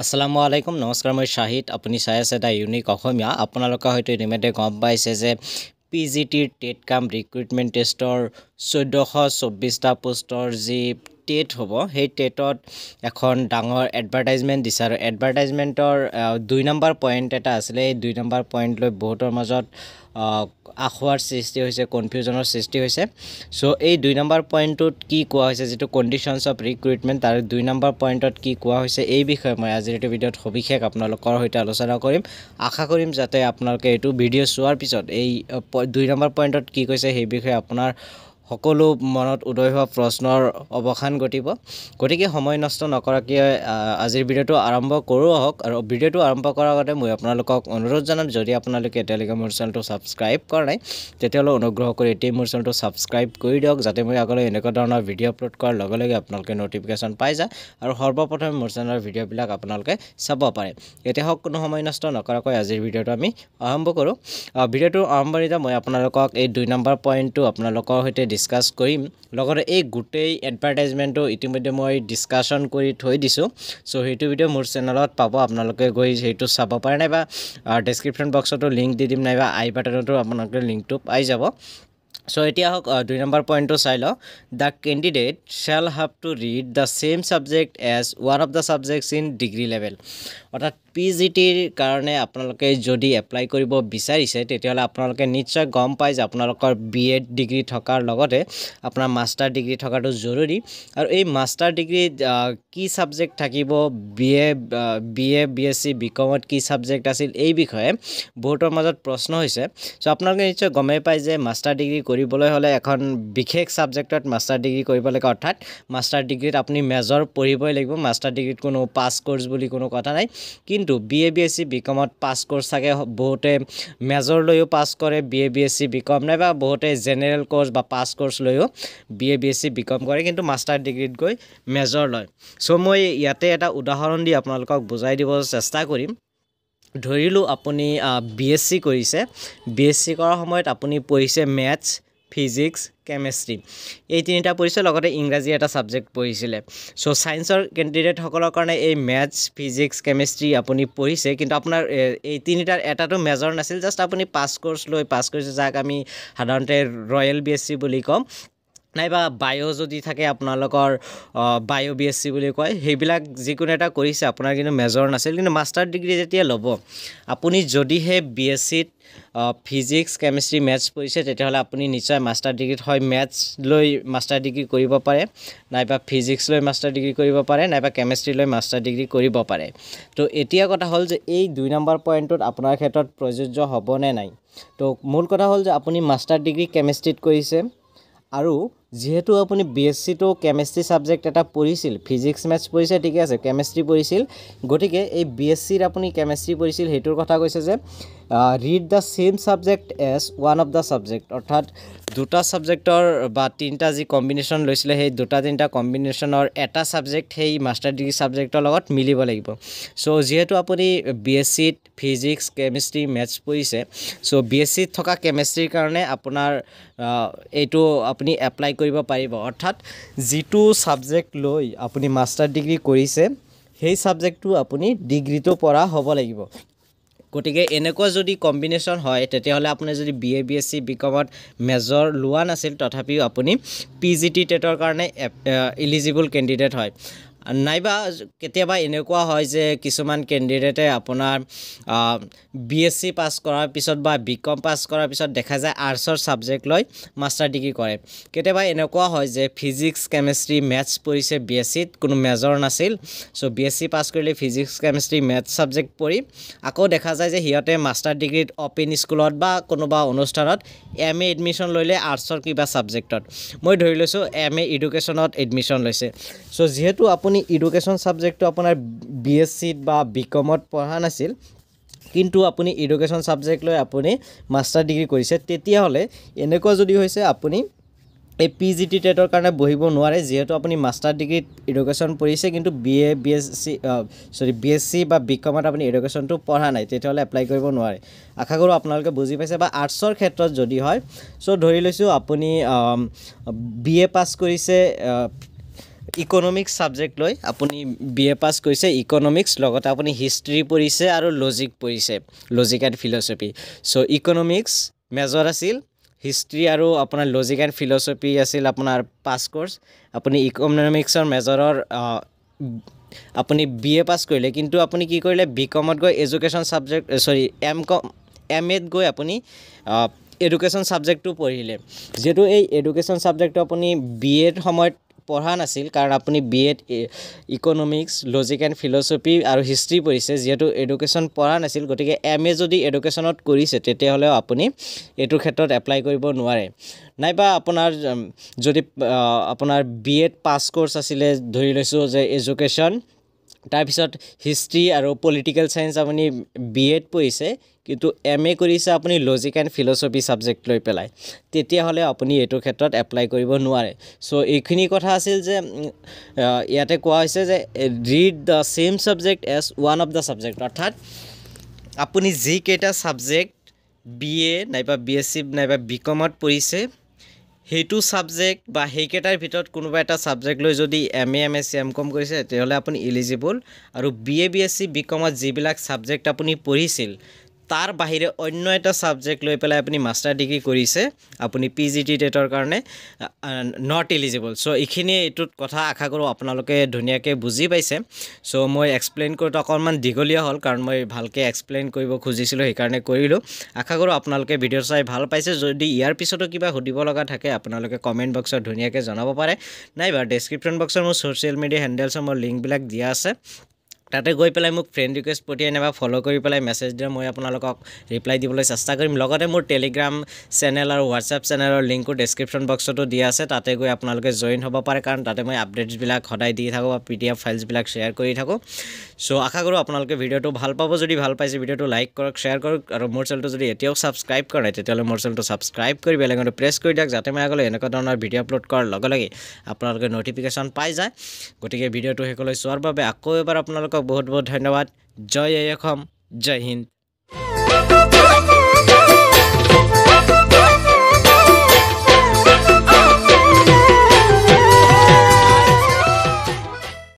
আসসালামু আলাইকুম নমস্কার মই শাহিদ আপুনি চাই আছে দ্য ইউনিক অসমীয়া আপোনালোকে হয়তো ইতিমধ্যে গম পাইছে যে পি জি টিৰ টেট কাম ৰিক্ৰুইটমেণ্ট টেষ্টৰ চৈধ্যশ চৌব্বিছটা পোষ্টৰ যি টেট হ'ব সেই টেটত এখন ডাঙৰ এডভাৰটাইজমেণ্ট দিছে আৰু এডভাৰটাইজমেণ্টৰ দুই নম্বৰ পইণ্ট এটা আছিলে এই দুই নম্বৰ পইণ্ট লৈ বহুতৰ মাজত আখোৱাৰ সৃষ্টি হৈছে কনফিউজনৰ সৃষ্টি হৈছে চ' এই দুই নম্বৰ পইণ্টটোত কি কোৱা হৈছে যিটো কণ্ডিশ্যনছ অফ ৰিক্ৰুইটমেণ্ট তাৰ দুই নম্বৰ পইণ্টত কি কোৱা হৈছে এই বিষয়ে মই আজিৰ এইটো ভিডিঅ'ত সবিশেষ আপোনালোকৰ সৈতে আলোচনা কৰিম আশা কৰিম যাতে আপোনালোকে এইটো ভিডিঅ' চোৱাৰ পিছত এই দুই নম্বৰ পইণ্টত কি কৈছে সেই বিষয়ে আপোনাৰ সকলো মনত উদয় হোৱা প্ৰশ্নৰ অৱসান ঘটিব গতিকে সময় নষ্ট নকৰাকৈ আজিৰ ভিডিঅ'টো আৰম্ভ কৰোঁ আহক আৰু ভিডিঅ'টো আৰম্ভ কৰাৰ আগতে মই আপোনালোকক অনুৰোধ জনাম যদি আপোনালোকে এতিয়ালৈকে মোৰ চেনেলটো ছাবস্ক্ৰাইব কৰা নাই তেতিয়াহ'লে অনুগ্ৰহ কৰি এতিয়াই মোৰ চেনেলটো ছাবস্ক্ৰাইব কৰি দিয়ক যাতে মই আগলৈ এনেকুৱা ধৰণৰ ভিডিঅ' আপলোড কৰাৰ লগে লগে আপোনালোকে ন'টিফিকেশ্যন পাই যায় আৰু সৰ্বপ্ৰথমে মোৰ চেনেলৰ ভিডিঅ'বিলাক আপোনালোকে চাব পাৰে এতিয়া হওক কোনো সময় নষ্ট নকৰাকৈ আজিৰ ভিডিঅ'টো আমি আৰম্ভ কৰোঁ ভিডিঅ'টো আৰম্ভণিতে মই আপোনালোকক এই দুই নম্বৰ পইণ্টটো আপোনালোকৰ সৈতে ডিছকাছ কৰিম লগতে এই গোটেই এডভাৰটাইজমেণ্টটো ইতিমধ্যে মই ডিছকাশ্যন কৰি থৈ দিছোঁ চ' সেইটো ভিডিঅ' মোৰ চেনেলত পাব আপোনালোকে গৈ সেইটো চাব পাৰে নাইবা ডিছক্ৰিপশ্যন বক্সতো লিংক দি দিম নাইবা আই বাটনতো আপোনালোকে লিংকটো পাই যাব সো এতিয়া হোক দুই নম্বৰ পইণ্টটো চাই লওঁ the candidate shall have to read the same subject as one of the subjects in degree level অৰ্থাৎ পি জি টিৰ কাৰণে আপোনালোকে যদি এপ্লাই কৰিব বিচাৰিছে তেতিয়াহ'লে আপোনালোকে নিশ্চয় গম পায় যে আপোনালোকৰ বি এড ডিগ্ৰী থকাৰ লগতে আপোনাৰ মাষ্টাৰ ডিগ্ৰী থকাটো জৰুৰী আৰু এই মাষ্টাৰ ডিগ্ৰীত কি ছাবজেক্ট থাকিব B A B A B S C বিকমত কি ছাবজেক্ট আছিল এই বিষয়ে বহুতৰ মাজত প্ৰশ্ন হৈছে চ' আপোনালোকে নিশ্চয় গমেই পায় যে মাষ্টাৰ ডিগ্ৰী কৰিবলৈ হ'লে এখন বিশেষ ছাবজেক্টত মাষ্টাৰ ডিগ্ৰী কৰিব লাগে অৰ্থাৎ মাষ্টাৰ ডিগ্ৰীত আপুনি মেজৰ পঢ়িবই লাগিব মাষ্টাৰ ডিগ্ৰীত কোনো পাছ কৰ্চ বুলি কোনো কথা নাই কিন্তু B A B S C B কমত পাছ কৰ্চ থাকে বহুতে মেজৰ লৈও পাছ কৰে B A B S C B com নাইবা বহুতে জেনেৰেল ক'ৰ্চ বা পাছ কৰ্চ লৈও B A B S C B com কৰে কিন্তু মাষ্টাৰ ডিগ্ৰীত গৈ মেজৰ লয় চ' মই ইয়াতে এটা উদাহৰণ দি আপোনালোকক বুজাই দিব চেষ্টা কৰিম ধৰিলোঁ আপুনি বি এছ চি কৰিছে বি এছ চি কৰাৰ সময়ত আপুনি পঢ়িছে মেথছ ফিজিক্স কেমেষ্ট্ৰি এই তিনিটা পঢ়িছে লগতে ইংৰাজী এটা ছাবজেক্ট পঢ়িছিলে চ' ছায়েন্সৰ কেণ্ডিডেটসকলৰ কাৰণে এই মেথছ ফিজিক্স কেমেষ্ট্ৰি আপুনি পঢ়িছে কিন্তু আপোনাৰ এই তিনিটাৰ এটাটো মেজৰ নাছিল জাষ্ট আপুনি পাছ কৰ্চ লৈ পাছ কৰিছে যাক আমি সাধাৰণতে ৰয়েল বি এছ চি বুলি ক'ম নাইবা বায়' যদি থাকে আপোনালোকৰ বায়' বি এছ চি বুলি কয় সেইবিলাক যিকোনো এটা কৰিছে আপোনাৰ কিন্তু মেজৰ নাছিল কিন্তু মাষ্টাৰ ডিগ্ৰী যেতিয়া ল'ব আপুনি যদিহে বি এছ চিত ফিজিক্স কেমেষ্ট্ৰি মেথছ পঢ়িছে তেতিয়াহ'লে আপুনি নিশ্চয় মাষ্টাৰ ডিগ্ৰীত হয় মেথছ লৈ মাষ্টাৰ ডিগ্ৰী কৰিব পাৰে নাইবা ফিজিক্স লৈ মাষ্টাৰ ডিগ্ৰী কৰিব পাৰে নাইবা কেমেষ্ট্ৰি লৈ মাষ্টাৰ ডিগ্ৰী কৰিব পাৰে তো এতিয়া কথা হ'ল যে এই দুই নম্বৰ পইণ্টটোত আপোনাৰ ক্ষেত্ৰত প্ৰযোজ্য হ'বনে নাই তো মূল কথা হ'ল যে আপুনি মাষ্টাৰ ডিগ্ৰী কেমেষ্ট্ৰিত কৰিছে আৰু যিহেতু আপুনি বি এছ চিটো কেমেষ্ট্ৰি ছাবজেক্ট এটা পঢ়িছিল ফিজিক্স মেথছ পঢ়িছে ঠিকে আছে কেমেষ্ট্ৰি পঢ়িছিল গতিকে এই বি এছ চিৰ আপুনি কেমেষ্ট্ৰি পঢ়িছিল সেইটোৰ কথা কৈছে যে read the same subject as one of the subject অৰ্থাৎ দুটা ছাবজেক্টৰ বা তিনিটা যি কম্বিনেশ্যন লৈছিলে সেই দুটা তিনিটা কম্বিনেশ্যনৰ এটা ছাবজেক্ট সেই মাষ্টাৰ ডিগ্ৰী ছাবজেক্টৰ লগত মিলিব লাগিব চ' যিহেতু আপুনি বি এছ চিত ফিজিক্স কেমেষ্ট্ৰি মেথছ পঢ়িছে চ' বি এছ চিত থকা কেমেষ্ট্ৰিৰ কাৰণে আপোনাৰ এইটো আপুনি এপ্লাই কৰিব পাৰিব অৰ্থাৎ যিটো ছাবজেক্ট লৈ আপুনি মাষ্টাৰ ডিগ্ৰী কৰিছে সেই ছাবজেক্টটো আপুনি ডিগ্ৰীটো পৰা হ'ব লাগিব গতিকে এনেকুৱা যদি কম্বিনেশ্যন হয় তেতিয়াহ'লে আপুনি যদি B A B S C B কমত মেজৰ লোৱা নাছিল তথাপিও আপুনি পি জি টি টেটৰ কাৰণে এলিজিবল কেণ্ডিডেট হয় নাইবা কেতিয়াবা এনেকুৱা হয় যে কিছুমান কেণ্ডিডেটে আপোনাৰ বি এছ চি পাছ কৰাৰ পিছত বা বি কম পাছ কৰাৰ পিছত দেখা যায় আৰ্টছৰ ছাবজেক্ট লৈ মাষ্টাৰ ডিগ্ৰী কৰে কেতিয়াবা এনেকুৱা হয় যে ফিজিক্স কেমেষ্ট্ৰি মেথছ পঢ়িছে বি এছ চিত কোনো মেজৰ নাছিল so' B S C pass কৰিলে ফিজিক্স কেমেষ্ট্ৰি মেথছ ছাবজেক্ট পঢ়ি আকৌ দেখা যায় যে সিহঁতে মাষ্টাৰ ডিগ্ৰীত অপেন স্কুলত বা কোনোবা অনুষ্ঠানত এম এ এডমিশ্যন ল'লে আৰ্টছৰ কিবা ছাবজেক্টত মই ধৰি লৈছোঁ এম এ এডুকেশ্যনত এডমিশ্যন লৈছে চ' যিহেতু আপুনি আপুনি ইডুকেশ্যন ছাবজেক্টটো আপোনাৰ বি এছ চিত বা বি কমত পঢ়া নাছিল কিন্তু আপুনি ইডুকেশ্যন ছাবজেক্ট লৈ আপুনি মাষ্টাৰ ডিগ্ৰী কৰিছে তেতিয়াহ'লে এনেকুৱা যদি হৈছে আপুনি এই পি জি টি টেটৰ কাৰণে বহিব নোৱাৰে যিহেতু আপুনি মাষ্টাৰ ডিগ্ৰীত এডুকেশ্যন পঢ়িছে কিন্তু B A B S C sorry B S C বা বি কমত আপুনি এডুকেশ্যনটো পঢ়া নাই তেতিয়াহ'লে এপ্লাই কৰিব নোৱাৰে আশা কৰোঁ আপোনালোকে বুজি পাইছে বা আৰ্টছৰ ক্ষেত্ৰত যদি হয় চ' ধৰি লৈছোঁ আপুনি বি এ পাছ কৰিছে ইকনমিক্স ছাবজেক্ট লৈ আপুনি বি এ পাছ কৰিছে ইকনমিক্স লগতে আপুনি হিষ্ট্ৰী পঢ়িছে আৰু লজিক পঢ়িছে logic and philosophy so' economics major আছিল হিষ্ট্ৰী আৰু আপোনাৰ লজিক এণ্ড ফিলচফি আছিল আপোনাৰ পাছ কৰ্চ আপুনি ইকনমিক্সৰ মেজৰৰ আপুনি বি এ পাছ কৰিলে কিন্তু আপুনি কি কৰিলে বি কমত গৈ education subject sorry M com M এত গৈ আপুনি এডুকেশ্যন ছাবজেক্টটো পঢ়িলে যিহেতু এই এডুকেশ্যন ছাবজেক্টটো আপুনি বি এড সময়ত পঢ়া নাছিল কাৰণ আপুনি B ed economics logic and philosophy আৰু হিষ্ট্ৰি পঢ়িছে যিহেতু এডুকেশ্যন পঢ়া নাছিল গতিকে এম এ যদি এডুকেশ্যনত কৰিছে তেতিয়াহ'লেও আপুনি এইটোৰ ক্ষেত্ৰত এপ্লাই কৰিব নোৱাৰে নাইবা আপোনাৰ যদি আপোনাৰ বি এড পাছ কৰ্চ আছিলে ধৰি লৈছোঁ যে এডুকেশ্যন তাৰপিছত হিষ্ট্ৰী আৰু পলিটিকেল চায়েন্স আপুনি বি এড পঢ়িছে কিন্তু এম এ কৰিছে আপুনি লজিক এণ্ড ফিলচফি ছাবজেক্ট লৈ পেলাই তেতিয়াহ'লে আপুনি এইটো ক্ষেত্ৰত এপ্লাই কৰিব নোৱাৰে চ' এইখিনি কথা আছিল যে ইয়াতে কোৱা হৈছে যে read the same subject as one of the subject অৰ্থাৎ আপুনি যিকেইটা ছাবজেক্ট বি এ নাইবা বি এছ চি নাইবা বি কমত পঢ়িছে সেইটো ছাবজেক্ট বা সেইকেইটাৰ ভিতৰত কোনোবা এটা ছাবজেক্ট লৈ যদি M A M S C M com কৰিছে তেতিয়াহ'লে আপুনি ইলিজিবল আৰু B A B S C B কমত যিবিলাক ছাবজেক্ট আপুনি পঢ়িছিল তাৰ বাহিৰে অন্য এটা ছাবজেক্ট লৈ পেলাই আপুনি মাষ্টাৰ ডিগ্ৰী কৰিছে আপুনি পি জি টি টেটৰ কাৰণে নট এলিজিবল চ' এইখিনি এইটোত কথা আশা কৰোঁ আপোনালোকে ধুনীয়াকৈ বুজি পাইছে চ' মই এক্সপ্লেইন কৰোঁতে অকণমান দীঘলীয়া হ'ল কাৰণ মই ভালকৈ এক্সপ্লেইন কৰিব খুজিছিলোঁ সেইকাৰণে কৰিলোঁ আশা কৰোঁ আপোনালোকে ভিডিঅ' চাই ভাল পাইছে যদি ইয়াৰ পিছতো কিবা সুধিব লগা থাকে আপোনালোকে কমেণ্ট বক্সত ধুনীয়াকৈ জনাব পাৰে নাইবা ডিছক্ৰিপশ্যন বক্সৰ মোৰ ছ'চিয়েল মিডিয়া হেণ্ডেলছৰ মোৰ লিংকবিলাক দিয়া আছে তাতে গৈ পেলাই মোক ফ্ৰেণ্ড ৰিকুৱেষ্ট পঠিয়াই নাইবা ফ'ল' কৰি পেলাই মেছেজ দিয়া মই আপোনালোকক ৰিপ্লাই দিবলৈ চেষ্টা কৰিম লগতে মোৰ টেলিগ্ৰাম চেনেল আৰু হোৱাটছআপ চেনেলৰ লিংকটো ডেছক্ৰিপশ্যন বক্সতো দিয়া আছে তাতে গৈ আপোনালোকে জইন হ'ব পাৰে কাৰণ তাতে মই আপডেটছবিলাক সদায় দি থাকোঁ বা পি ডি এফ ফাইলছবিলাক শ্বেয়াৰ কৰি থাকোঁ চ' আশা কৰোঁ আপোনালোকে ভিডিঅ'টো ভাল পাব যদি ভাল পাইছে ভিডিঅ'টো লাইক কৰক শ্বেয়াৰ কৰক আৰু মোৰ চেনেলটো যদি এতিয়াও ছাবস্ক্ৰাইব কৰা নাই তেতিয়াহ'লে মোৰ চেনেলটো ছাবস্ক্ৰাইব কৰি বেলেগতো প্ৰেছ কৰি দিয়ক যাতে মই আগলৈ এনেকুৱা ধৰণৰ ভিডিঅ' আপলোড কৰাৰ লগে লগে আপোনালোকে নটিফিকেশ্যন পাই যায় গতিকে ভিডিঅ'টো শেষলৈ চোৱাৰ বাবে আকৌ এবাৰ আপোনালোকক বহুত বহুত ধন্যবাদ জয় এই অসম জয় হিন্দ